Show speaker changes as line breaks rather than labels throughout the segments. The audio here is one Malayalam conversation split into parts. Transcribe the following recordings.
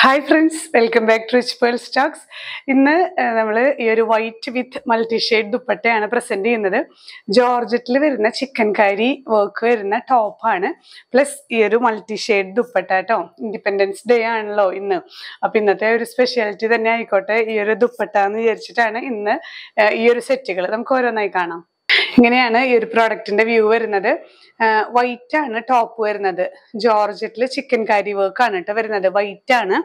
hi friends welcome back to Rich Pearl Stocks ഇന്ന് നമ്മൾ ഈ ഒരു വൈറ്റ് വിത്ത് മൾട്ടി ദുപ്പട്ടയാണ് പ്രസൻറ്റ് ചെയ്യുന്നത് ജോർജറ്റിൽ വരുന്ന ചിക്കൻകാരി വർക്ക് വരുന്ന ടോപ്പാണ് പ്ലസ് ഈ ഒരു മൾട്ടി ദുപ്പട്ട കേട്ടോ ഇൻഡിപെൻഡൻസ് ഡേ ആണല്ലോ ഇന്ന് അപ്പം ഇന്നത്തെ ഒരു സ്പെഷ്യാലിറ്റി തന്നെ ആയിക്കോട്ടെ ഈ ഒരു ദുപ്പട്ട എന്ന് വിചാരിച്ചിട്ടാണ് ഇന്ന് ഈ ഒരു സെറ്റുകൾ നമുക്ക് ഓരോന്നായി കാണാം ഇങ്ങനെയാണ് ഈ ഒരു പ്രോഡക്റ്റിന്റെ വ്യൂ വരുന്നത് വൈറ്റ് ആണ് ടോപ്പ് വരുന്നത് ജോർജറ്റിൽ ചിക്കൻ കാരി വർക്ക് ആണ് കേട്ടോ വരുന്നത് വൈറ്റ് ആണ്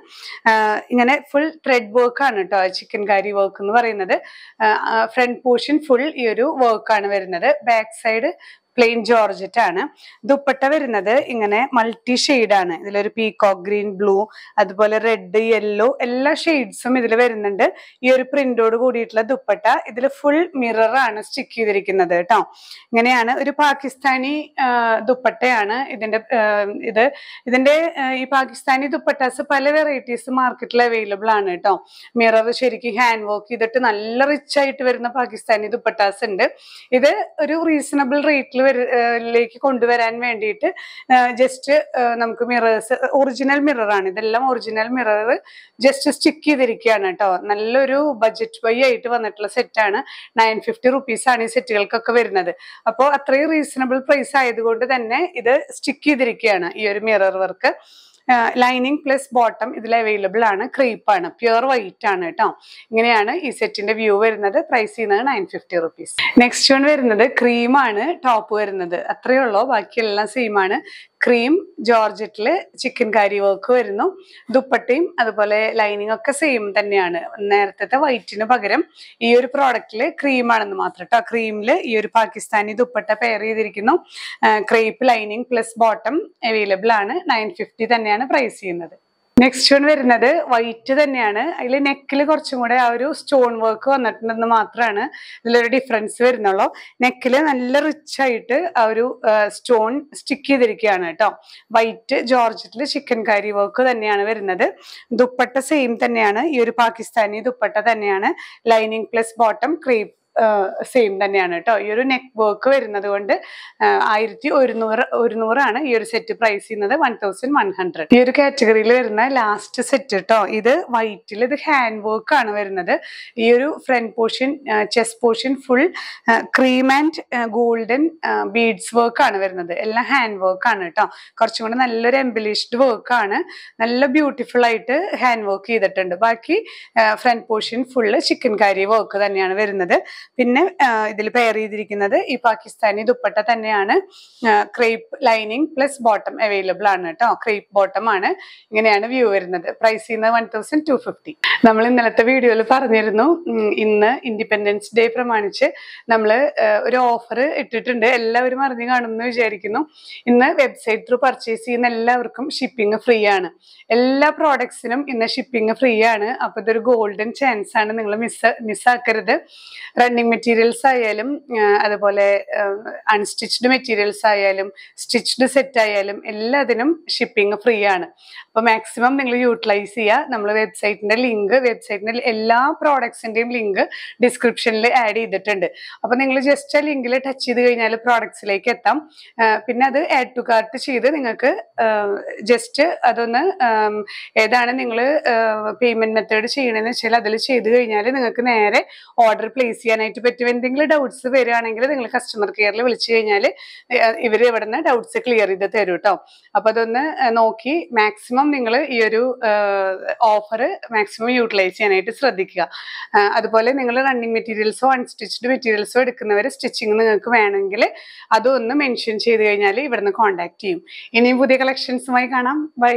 ഇങ്ങനെ ഫുൾ ത്രെഡ് വർക്ക് ആണ് കേട്ടോ ചിക്കൻ കാരി വർക്ക് എന്ന് പറയുന്നത് ഫ്രണ്ട് പോർഷൻ ഫുൾ ഈ ഒരു വർക്ക് ആണ് വരുന്നത് ബാക്ക് സൈഡ് പ്ലെയിൻ ജോർജറ്റ് ആണ് ദുപ്പട്ട വരുന്നത് ഇങ്ങനെ മൾട്ടി ആണ് ഇതിലൊരു പീകോക്ക് ഗ്രീൻ ബ്ലൂ അതുപോലെ റെഡ് യെല്ലോ എല്ലാ ഷെയ്ഡ്സും ഇതിൽ വരുന്നുണ്ട് ഈ ഒരു പ്രിന്റോട് കൂടിയിട്ടുള്ള ദുപ്പട്ട ഇതിൽ ഫുൾ മിറർ ആണ് സ്റ്റിക്ക് ചെയ്തിരിക്കുന്നത് കേട്ടോ ഇങ്ങനെയാണ് ഒരു പാകിസ്ഥാനി ദുപ്പട്ടയാണ് ഇതിന്റെ ഇത് ഇതിന്റെ ഈ പാകിസ്ഥാനി ദുപ്പട്ടാസ് പല വെറൈറ്റീസ് മാർക്കറ്റിൽ അവൈലബിൾ ആണ് കേട്ടോ മിറർ ശരിക്കും ഹാൻഡ് വർക്ക് ചെയ്തിട്ട് നല്ല റിച്ച് ആയിട്ട് വരുന്ന പാകിസ്ഥാനി ദുപ്പട്ടാസ് ഉണ്ട് ഇത് ഒരു റീസണബിൾ റേറ്റിൽ വരിലേക്ക് കൊണ്ടുവരാൻ വേണ്ടിയിട്ട് ജസ്റ്റ് നമുക്ക് മിറേഴ്സ് ഒറിജിനൽ മിററാണ് ഇതെല്ലാം ഒറിജിനൽ മിറർ ജസ്റ്റ് സ്റ്റിക്ക് ചെയ്തിരിക്കുകയാണ് കേട്ടോ നല്ലൊരു ബഡ്ജറ്റ് വൈ ആയിട്ട് വന്നിട്ടുള്ള സെറ്റാണ് നയൻ ഫിഫ്റ്റി റുപ്പീസാണ് ഈ സെറ്റുകൾക്കൊക്കെ വരുന്നത് അപ്പോൾ അത്രയും റീസണബിൾ പ്രൈസ് ആയതുകൊണ്ട് തന്നെ ഇത് സ്റ്റിക്ക് ചെയ്തിരിക്കുകയാണ് ഈ ഒരു mirror work lining plus bottom ഇതിൽ അവൈലബിൾ ആണ് ക്രീപ്പ് ആണ് പ്യുർ വൈറ്റ് ആണ് കേട്ടോ ഇങ്ങനെയാണ് ഈ സെറ്റിന്റെ വ്യൂ വരുന്നത് പ്രൈസ് ചെയ്യുന്നത് nine fifty rupees next one വരുന്നത് ക്രീമാണ് ടോപ്പ് വരുന്നത് അത്രയേ ഉള്ളൂ ബാക്കിയെല്ലാം സെയിം ആണ് ക്രീം ജോർജറ്റില് ചിക്കൻ കാരി വർക്ക് വരുന്നു ദുപ്പട്ടയും അതുപോലെ ലൈനിങ് ഒക്കെ സെയിം തന്നെയാണ് നേരത്തെ വൈറ്റിന് പകരം ഈ ഒരു പ്രോഡക്റ്റിൽ ക്രീമാണെന്ന് മാത്രം കേട്ടോ ക്രീമില് ഈ ഒരു പാകിസ്ഥാനി ദുപ്പട്ട പെയർ ചെയ്തിരിക്കുന്നു crepe lining plus bottom available ആണ് നയൻ തന്നെയാണ് പ്രൈസ് ചെയ്യുന്നത് നെക്സ്റ്റ് വൺ വരുന്നത് വൈറ്റ് തന്നെയാണ് അതിൽ നെക്കിൽ കുറച്ചും കൂടെ ആ ഒരു സ്റ്റോൺ വർക്ക് വന്നിട്ടുണ്ടെന്ന് മാത്രമാണ് ഇതിലൊരു ഡിഫറൻസ് വരുന്നുള്ളൂ നെക്കിൽ നല്ല റിച്ച് ആയിട്ട് ആ ഒരു സ്റ്റോൺ സ്റ്റിക്ക് ചെയ്തിരിക്കുകയാണ് കേട്ടോ വൈറ്റ് ജോർജറ്റിൽ കാരി വർക്ക് തന്നെയാണ് വരുന്നത് ദുപ്പട്ട സെയിം തന്നെയാണ് ഈ ഒരു പാകിസ്ഥാനി ദുപ്പട്ട തന്നെയാണ് lining plus bottom crepe same തന്നെയാണ് കേട്ടോ ഈ ഒരു നെക്ക് വർക്ക് വരുന്നത് കൊണ്ട് ആയിരത്തി ഒരുന്നൂറ് ഒരുന്നൂറാണ് ഈ ഒരു സെറ്റ് പ്രൈസ് ചെയ്യുന്നത് വൺ തൗസൻഡ് വൺ ഹൺഡ്രഡ് ഈ ഒരു കാറ്റഗറിയിൽ വരുന്ന ലാസ്റ്റ് സെറ്റ് കേട്ടോ ഇത് വൈറ്റിൽ ഇത് ഹാൻഡ് വർക്ക് ആണ് വരുന്നത് ഈ ഒരു front portion chest portion full cream and golden beads work ആണ് വരുന്നത് എല്ലാം ഹാൻഡ് വർക്ക് ആണ് കേട്ടോ കുറച്ചും കൂടെ നല്ലൊരു എംബലിഷ്ഡ് വർക്ക് ആണ് നല്ല ബ്യൂട്ടിഫുൾ ആയിട്ട് ഹാൻഡ് വർക്ക് ചെയ്തിട്ടുണ്ട് ബാക്കി front portion full chikankari work തന്നെയാണ് വരുന്നത് പിന്നെ ഇതിൽ പെയർ ചെയ്തിരിക്കുന്നത് ഈ പാകിസ്ഥാനി ദുപ്പട്ട തന്നെയാണ് crepe lining plus bottom available ആണ് കേട്ടോ ക്രേപ്പ് ബോട്ടം ആണ് ഇങ്ങനെയാണ് വ്യൂ വരുന്നത് പ്രൈസ് ചെയ്യുന്നത് വൺ തൗസൻഡ് ടു ഫിഫ്റ്റി നമ്മൾ ഇന്നലത്തെ വീഡിയോയിൽ പറഞ്ഞിരുന്നു ഇന്ന് ഇൻഡിപെൻഡൻസ് ഡേ പ്രമാണിച്ച് നമ്മൾ ഒരു ഓഫർ ഇട്ടിട്ടുണ്ട് എല്ലാവരും അറിഞ്ഞു കാണുമെന്ന് വിചാരിക്കുന്നു ഇന്ന് വെബ്സൈറ്റ് ത്രൂ പർച്ചേസ് ചെയ്യുന്ന എല്ലാവർക്കും ഷിപ്പിംഗ് ഫ്രീ ആണ് എല്ലാ പ്രോഡക്ട്സിനും ഇന്ന് ഷിപ്പിംഗ് ഫ്രീ ആണ് അപ്പോൾ ഇതൊരു ഗോൾഡൻ ചാൻസ് ആണ് നിങ്ങൾ മിസ് മിസ്സാക്കരുത് റണ്ണിങ് മെറ്റീരിയൽസ് ആയാലും അതുപോലെ അൺസ്റ്റിച്ച്ഡ് മെറ്റീരിയൽസ് ആയാലും സ്റ്റിച്ച്ഡ് സെറ്റ് ആയാലും എല്ലാത്തിനും ഷിപ്പിംഗ് ഫ്രീ ആണ് അപ്പോൾ മാക്സിമം നിങ്ങൾ യൂട്ടിലൈസ് ചെയ്യുക നമ്മൾ വെബ്സൈറ്റിൻ്റെ ലിങ്ക് വെബ്സൈറ്റിൻ്റെ എല്ലാ പ്രോഡക്ട്സിൻ്റെയും ലിങ്ക് ഡിസ്ക്രിപ്ഷനിൽ ആഡ് ചെയ്തിട്ടുണ്ട് അപ്പോൾ നിങ്ങൾ ജസ്റ്റ് ആ ലിങ്കിൽ ടച്ച് ചെയ്ത് കഴിഞ്ഞാൽ പ്രോഡക്ട്സിലേക്ക് എത്താം പിന്നെ അത് ആഡ് ടു കാർട്ട് ചെയ്ത് നിങ്ങൾക്ക് ജസ്റ്റ് അതൊന്ന് ഏതാണ് നിങ്ങൾ പേയ്മെൻറ്റ് മെത്തേഡ് ചെയ്യണമെന്ന് വെച്ചാൽ അതിൽ ചെയ്ത് കഴിഞ്ഞാൽ നിങ്ങൾക്ക് നേരെ ഓർഡർ പ്ലേസ് ചെയ്യാൻ ചെയ്യാനായിട്ട് പറ്റും എന്തെങ്കിലും ഡൗട്ട്സ് വരികയാണെങ്കിൽ നിങ്ങൾ കസ്റ്റമർ കെയറിൽ വിളിച്ചു കഴിഞ്ഞാൽ ഇവർ നിന്ന് ഡൗട്ട്സ് ക്ലിയർ ചെയ്ത് തരും കേട്ടോ അപ്പം അതൊന്ന് നോക്കി മാക്സിമം നിങ്ങൾ ഈ ഒരു ഓഫർ മാക്സിമം യൂട്ടിലൈസ് ചെയ്യാനായിട്ട് ശ്രദ്ധിക്കുക അതുപോലെ നിങ്ങൾ റണ്ണിങ് മെറ്റീരിയൽസോ അൺസ്റ്റിച്ച്ഡ് മെറ്റീരിയൽസോ എടുക്കുന്നവർ സ്റ്റിച്ചിങ് നിങ്ങൾക്ക് വേണമെങ്കിൽ അതൊന്ന് മെൻഷൻ ചെയ്ത് കഴിഞ്ഞാൽ ഇവിടുന്ന് കോൺടാക്ട് ചെയ്യും ഇനിയും പുതിയ കളക്ഷൻസുമായി കാണാം ബൈ